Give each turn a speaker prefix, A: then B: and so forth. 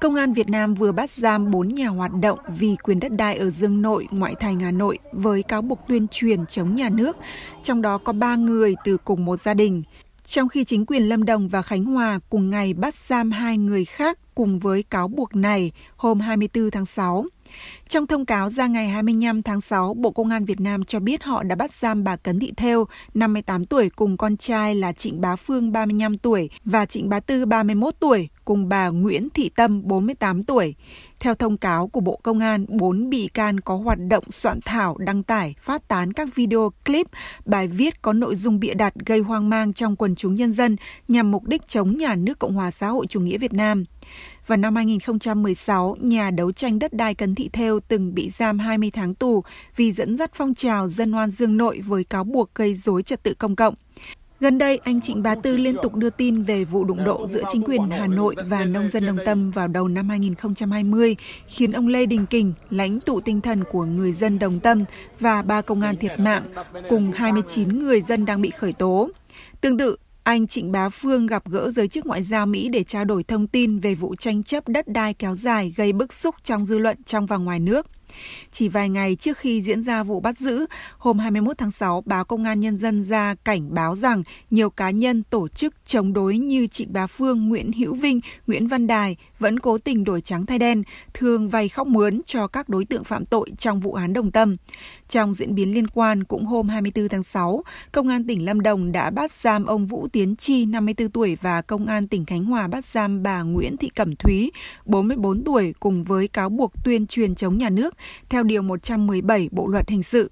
A: Công an Việt Nam vừa bắt giam 4 nhà hoạt động vì quyền đất đai ở Dương Nội, ngoại thành Hà Nội với cáo buộc tuyên truyền chống nhà nước, trong đó có 3 người từ cùng một gia đình. Trong khi chính quyền Lâm Đồng và Khánh Hòa cùng ngày bắt giam hai người khác cùng với cáo buộc này hôm 24 tháng 6. Trong thông cáo ra ngày 25 tháng 6, Bộ Công an Việt Nam cho biết họ đã bắt giam bà Cấn Thị Thêu, 58 tuổi, cùng con trai là Trịnh Bá Phương, 35 tuổi, và Trịnh Bá Tư, 31 tuổi, cùng bà Nguyễn Thị Tâm, 48 tuổi. Theo thông cáo của Bộ Công an, 4 bị can có hoạt động soạn thảo, đăng tải, phát tán các video clip, bài viết có nội dung bịa đặt gây hoang mang trong quần chúng nhân dân nhằm mục đích chống nhà nước Cộng hòa xã hội chủ nghĩa Việt Nam. Vào năm 2016, nhà đấu tranh đất đai Cấn Thị Thêu từng bị giam 20 tháng tù vì dẫn dắt phong trào dân oan dương nội với cáo buộc gây rối trật tự công cộng. Gần đây, anh Trịnh Bá Tư liên tục đưa tin về vụ đụng độ giữa chính quyền Hà Nội và nông dân Đồng Tâm vào đầu năm 2020, khiến ông Lê Đình Kình, lãnh tụ tinh thần của người dân Đồng Tâm và ba công an thiệt mạng, cùng 29 người dân đang bị khởi tố. Tương tự, anh Trịnh Bá Phương gặp gỡ giới chức ngoại giao Mỹ để trao đổi thông tin về vụ tranh chấp đất đai kéo dài gây bức xúc trong dư luận trong và ngoài nước. Chỉ vài ngày trước khi diễn ra vụ bắt giữ, hôm 21 tháng 6, báo Công an Nhân dân ra cảnh báo rằng nhiều cá nhân tổ chức chống đối như Trịnh Bá Phương, Nguyễn Hữu Vinh, Nguyễn Văn Đài vẫn cố tình đổi trắng thay đen, thường vay khóc mướn cho các đối tượng phạm tội trong vụ án Đồng Tâm. Trong diễn biến liên quan, cũng hôm 24 tháng 6, Công an tỉnh Lâm Đồng đã bắt giam ông Vũ Tiến Chi, 54 tuổi và Công an tỉnh Khánh Hòa bắt giam bà Nguyễn Thị Cẩm Thúy, 44 tuổi cùng với cáo buộc tuyên truyền chống nhà nước, theo Điều 117 Bộ Luật Hình sự